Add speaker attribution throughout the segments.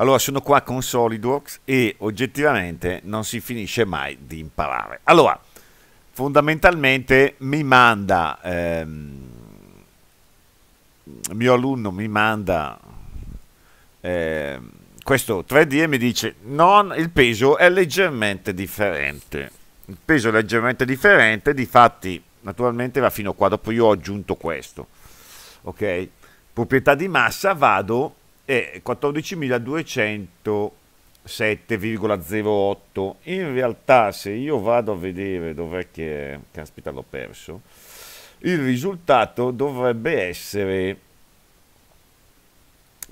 Speaker 1: Allora sono qua con SolidWorks e oggettivamente non si finisce mai di imparare. Allora, fondamentalmente mi manda, ehm, mio alunno mi manda ehm, questo 3D e mi dice non, il peso è leggermente differente. Il peso è leggermente differente, difatti naturalmente va fino a qua, dopo io ho aggiunto questo. Ok? Proprietà di massa, vado è 14.207,08. In realtà se io vado a vedere dov'è che è, caspita l'ho perso, il risultato dovrebbe essere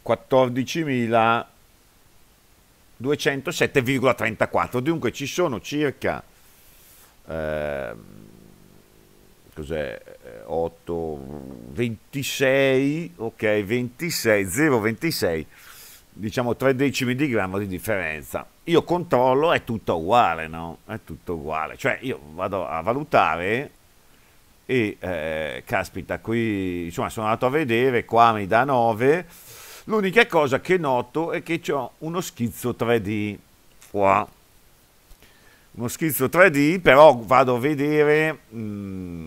Speaker 1: 14.207,34. Dunque ci sono circa... Eh, cos'è, 8, eh, 26, ok, 26, 0,26, diciamo 3 decimi di grammo di differenza. Io controllo, è tutto uguale, no? È tutto uguale, cioè io vado a valutare e, eh, caspita, qui, insomma, sono andato a vedere, qua mi da 9, l'unica cosa che noto è che ho uno schizzo 3D, qua uno schizzo 3D, però vado a vedere mh, mm,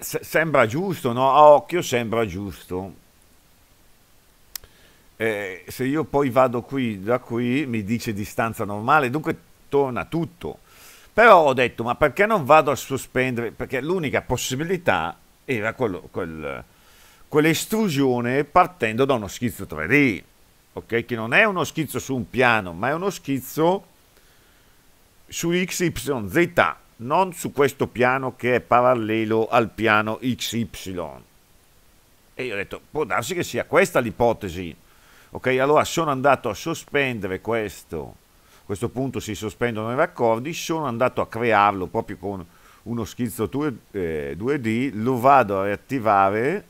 Speaker 1: sembra giusto, no? A occhio sembra giusto. Eh, se io poi vado qui da qui mi dice distanza normale, dunque torna tutto. Però ho detto, ma perché non vado a sospendere? Perché l'unica possibilità era quello, quel, quell'estrusione partendo da uno schizzo 3D, ok? Che non è uno schizzo su un piano, ma è uno schizzo su XYZ non su questo piano che è parallelo al piano XY. E io ho detto, può darsi che sia questa l'ipotesi. Ok, allora sono andato a sospendere questo, a questo punto si sospendono i raccordi, sono andato a crearlo proprio con uno schizzo 2, 2D, eh, lo vado a riattivare,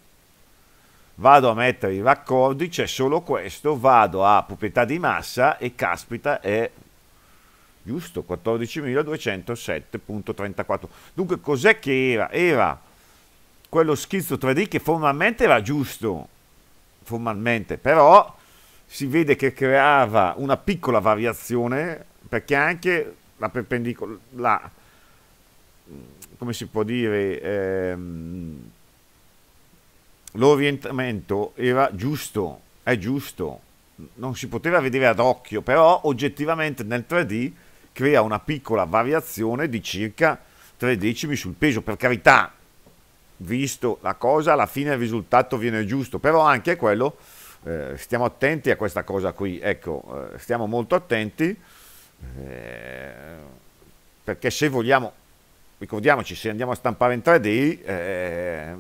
Speaker 1: vado a mettere i raccordi, c'è solo questo, vado a proprietà di massa e caspita è giusto 14.207.34 dunque cos'è che era? era quello schizzo 3D che formalmente era giusto formalmente però si vede che creava una piccola variazione perché anche la perpendicola la, come si può dire ehm, l'orientamento era giusto è giusto non si poteva vedere ad occhio però oggettivamente nel 3D crea una piccola variazione di circa 3 decimi sul peso. Per carità, visto la cosa, alla fine il risultato viene giusto, però anche quello, eh, stiamo attenti a questa cosa qui, ecco, eh, stiamo molto attenti, eh, perché se vogliamo, ricordiamoci, se andiamo a stampare in 3D, eh,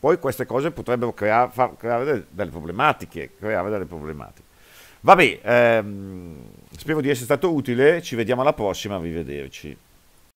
Speaker 1: poi queste cose potrebbero crear, far, creare delle problematiche, creare delle problematiche. Vabbè, ehm, spero di essere stato utile, ci vediamo alla prossima, arrivederci.